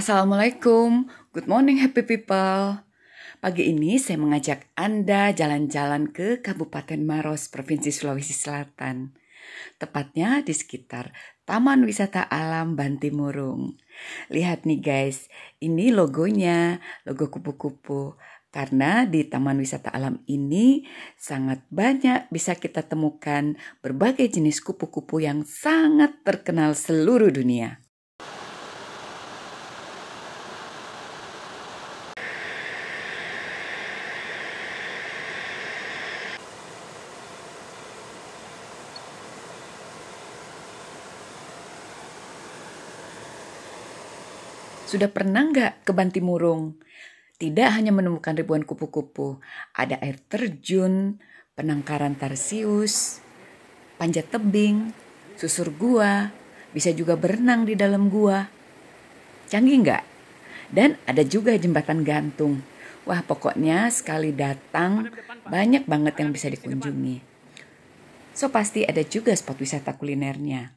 Assalamualaikum, good morning happy people. Pagi ini saya mengajak Anda jalan-jalan ke Kabupaten Maros, Provinsi Sulawesi Selatan. Tepatnya di sekitar Taman Wisata Alam Bantimurung. Lihat nih guys, ini logonya, logo kupu-kupu. Karena di Taman Wisata Alam ini sangat banyak bisa kita temukan berbagai jenis kupu-kupu yang sangat terkenal seluruh dunia. Sudah pernah nggak ke Bantimurung? Tidak hanya menemukan ribuan kupu-kupu, ada air terjun, penangkaran tarsius, panjat tebing, susur gua, bisa juga berenang di dalam gua. Canggih nggak? Dan ada juga jembatan gantung. Wah pokoknya sekali datang banyak banget yang bisa dikunjungi. So pasti ada juga spot wisata kulinernya.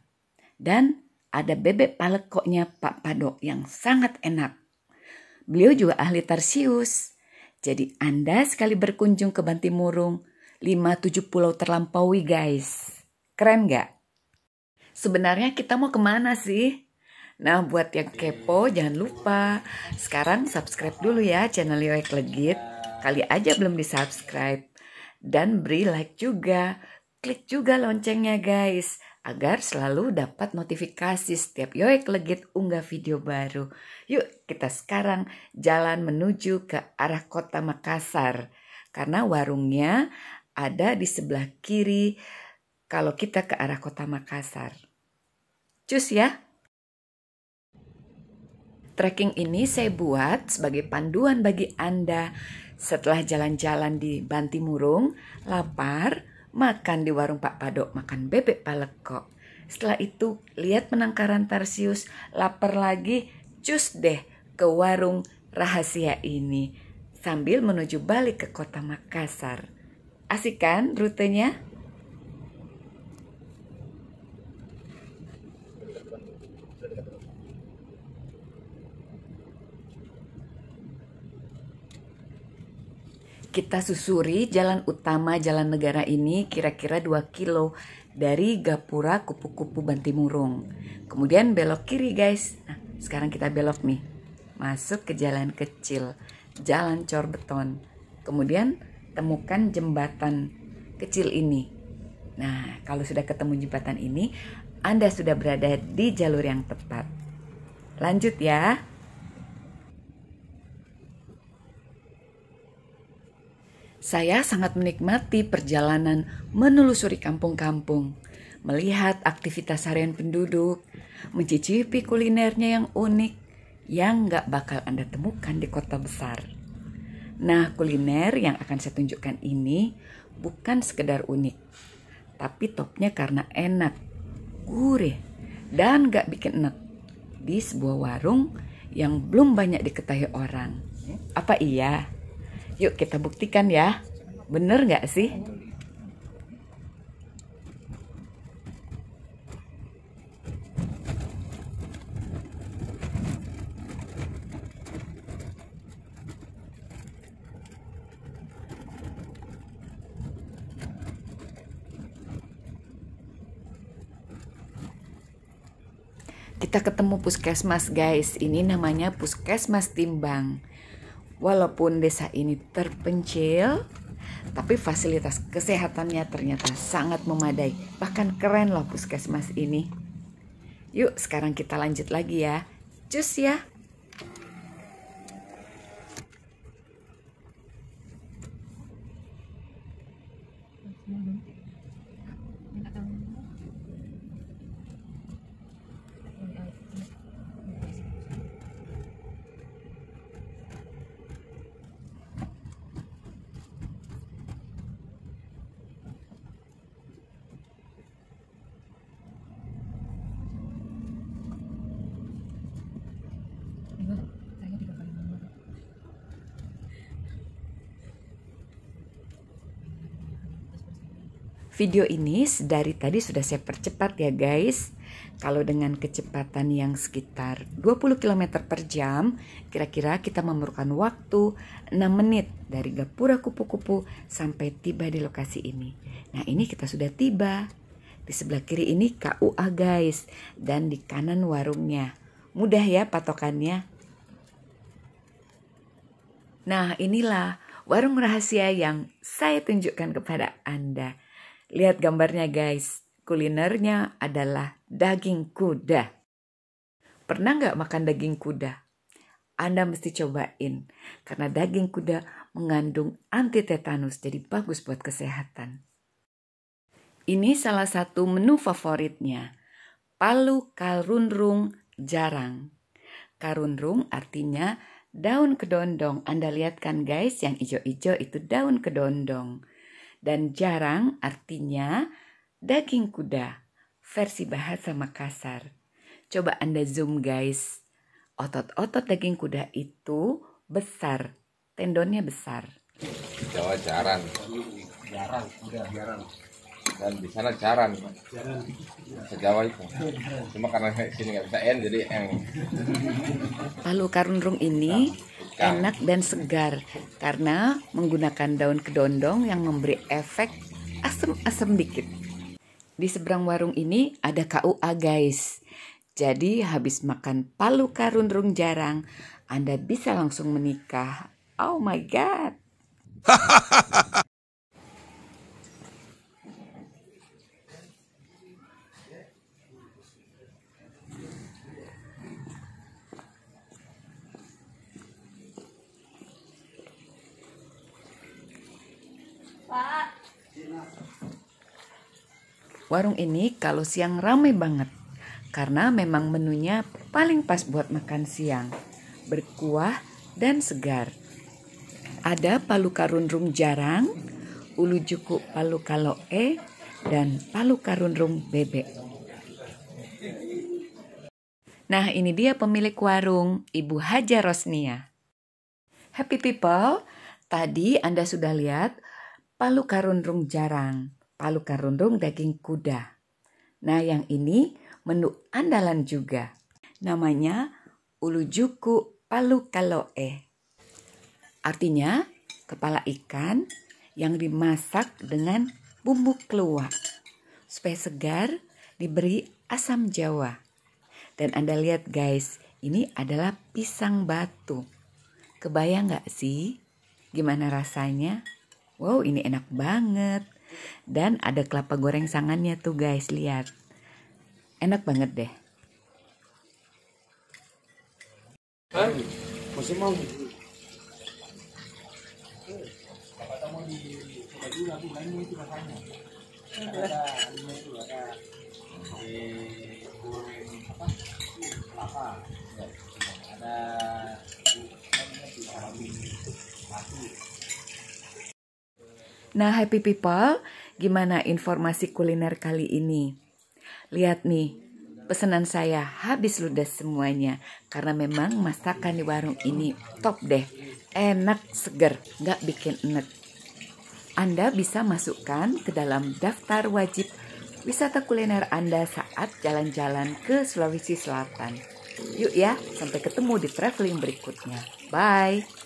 Dan ada bebek palekoknya Pak Padok yang sangat enak. Beliau juga ahli Tarsius. Jadi Anda sekali berkunjung ke Bantimurung, 5-7 pulau terlampaui guys. Keren gak? Sebenarnya kita mau kemana sih? Nah buat yang kepo jangan lupa sekarang subscribe dulu ya channel Yoek Legit. Kali aja belum di subscribe. Dan beri like juga. Klik juga loncengnya guys agar selalu dapat notifikasi setiap Yoek Legit unggah video baru. Yuk kita sekarang jalan menuju ke arah kota Makassar karena warungnya ada di sebelah kiri kalau kita ke arah kota Makassar. Cus ya! tracking ini saya buat sebagai panduan bagi Anda setelah jalan-jalan di Bantimurung, lapar, makan di warung Pak Padok, makan bebek palekok. Setelah itu lihat penangkaran Tarsius, lapar lagi, cus deh ke warung rahasia ini sambil menuju balik ke kota Makassar. Asik kan rutenya? Kita susuri jalan utama jalan negara ini kira-kira 2 kilo dari Gapura Kupu-Kupu Bantimurung. Kemudian belok kiri guys. Nah, sekarang kita belok nih. Masuk ke jalan kecil, jalan cor beton. Kemudian temukan jembatan kecil ini. Nah, kalau sudah ketemu jembatan ini, Anda sudah berada di jalur yang tepat. Lanjut ya. Saya sangat menikmati perjalanan menelusuri kampung-kampung, melihat aktivitas harian penduduk, mencicipi kulinernya yang unik yang nggak bakal Anda temukan di kota besar. Nah, kuliner yang akan saya tunjukkan ini bukan sekedar unik, tapi topnya karena enak, gurih, dan gak bikin enak di sebuah warung yang belum banyak diketahui orang. Apa iya? Yuk kita buktikan ya. Bener nggak sih? kita ketemu puskesmas guys ini namanya puskesmas timbang Walaupun desa ini terpencil, tapi fasilitas kesehatannya ternyata sangat memadai. Bahkan keren loh puskesmas ini. Yuk sekarang kita lanjut lagi ya. Cus ya. Video ini dari tadi sudah saya percepat ya guys. Kalau dengan kecepatan yang sekitar 20 km per jam, kira-kira kita memerlukan waktu 6 menit dari Gapura Kupu-Kupu sampai tiba di lokasi ini. Nah ini kita sudah tiba. Di sebelah kiri ini KUA guys dan di kanan warungnya. Mudah ya patokannya. Nah inilah warung rahasia yang saya tunjukkan kepada Anda. Lihat gambarnya guys, kulinernya adalah daging kuda. Pernah nggak makan daging kuda? Anda mesti cobain karena daging kuda mengandung anti tetanus jadi bagus buat kesehatan. Ini salah satu menu favoritnya, palu karunrung jarang. Karunrung artinya daun kedondong. Anda lihat kan guys yang ijo-ijo itu daun kedondong dan jarang artinya daging kuda versi bahasa Makassar. Coba Anda zoom guys. Otot-otot daging kuda itu besar, tendonnya besar. Jawa jarang. Jarang, udah jarang dan di sana jarang sejawa itu cuma karena sini nggak bisa en jadi eng palu karundrung ini nah, enak dan segar karena menggunakan daun kedondong yang memberi efek asem-asem dikit di seberang warung ini ada KUA guys jadi habis makan palu karundrung jarang anda bisa langsung menikah oh my god Warung ini kalau siang ramai banget karena memang menunya paling pas buat makan siang, berkuah dan segar. Ada palu rum jarang, ulu juku palu kaloe, dan palu rum bebek. Nah ini dia pemilik warung, Ibu Haja Rosnia. Happy people, tadi Anda sudah lihat palu karundung jarang, palu karundung daging kuda. Nah, yang ini menu andalan juga. Namanya ulujuku palu kaloe. Artinya, kepala ikan yang dimasak dengan bumbu keluar. Supaya segar, diberi asam jawa. Dan Anda lihat guys, ini adalah pisang batu. Kebayang nggak sih gimana rasanya? Wow, ini enak banget. Dan ada kelapa goreng sangannya tuh guys, lihat. Enak banget deh. Masih mau ada eh, Nah, happy people, gimana informasi kuliner kali ini? Lihat nih, pesanan saya habis ludes semuanya karena memang masakan di warung ini top deh. Enak, seger, nggak bikin enek. Anda bisa masukkan ke dalam daftar wajib wisata kuliner Anda saat jalan-jalan ke Sulawesi Selatan. Yuk ya, sampai ketemu di traveling berikutnya. Bye!